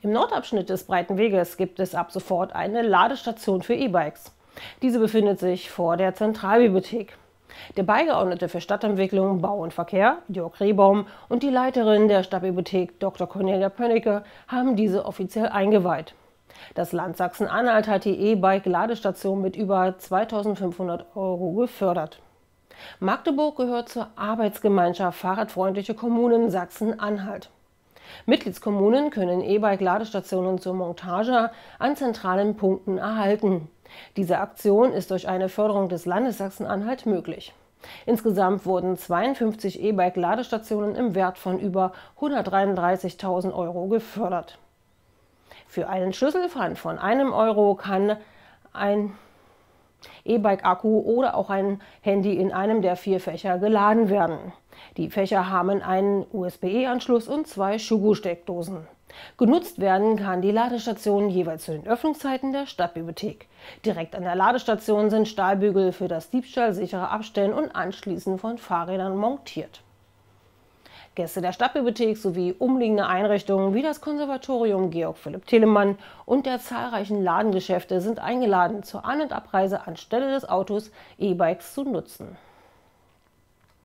Im Nordabschnitt des Breiten Weges gibt es ab sofort eine Ladestation für E-Bikes. Diese befindet sich vor der Zentralbibliothek. Der Beigeordnete für Stadtentwicklung, Bau und Verkehr, Jörg Rehbaum, und die Leiterin der Stadtbibliothek, Dr. Cornelia Pönnecke, haben diese offiziell eingeweiht. Das Land Sachsen-Anhalt hat die E-Bike-Ladestation mit über 2500 Euro gefördert. Magdeburg gehört zur Arbeitsgemeinschaft Fahrradfreundliche Kommunen Sachsen-Anhalt. Mitgliedskommunen können E-Bike-Ladestationen zur Montage an zentralen Punkten erhalten. Diese Aktion ist durch eine Förderung des Landes Sachsen-Anhalt möglich. Insgesamt wurden 52 E-Bike-Ladestationen im Wert von über 133.000 Euro gefördert. Für einen Schlüsselpfand von einem Euro kann ein E-Bike-Akku oder auch ein Handy in einem der vier Fächer geladen werden. Die Fächer haben einen USB-E-Anschluss und zwei Schugo-Steckdosen. Genutzt werden kann die Ladestation jeweils zu den Öffnungszeiten der Stadtbibliothek. Direkt an der Ladestation sind Stahlbügel für das diebstahlsichere Abstellen und Anschließen von Fahrrädern montiert. Gäste der Stadtbibliothek sowie umliegende Einrichtungen wie das Konservatorium Georg Philipp Telemann und der zahlreichen Ladengeschäfte sind eingeladen, zur An- und Abreise anstelle des Autos E-Bikes zu nutzen.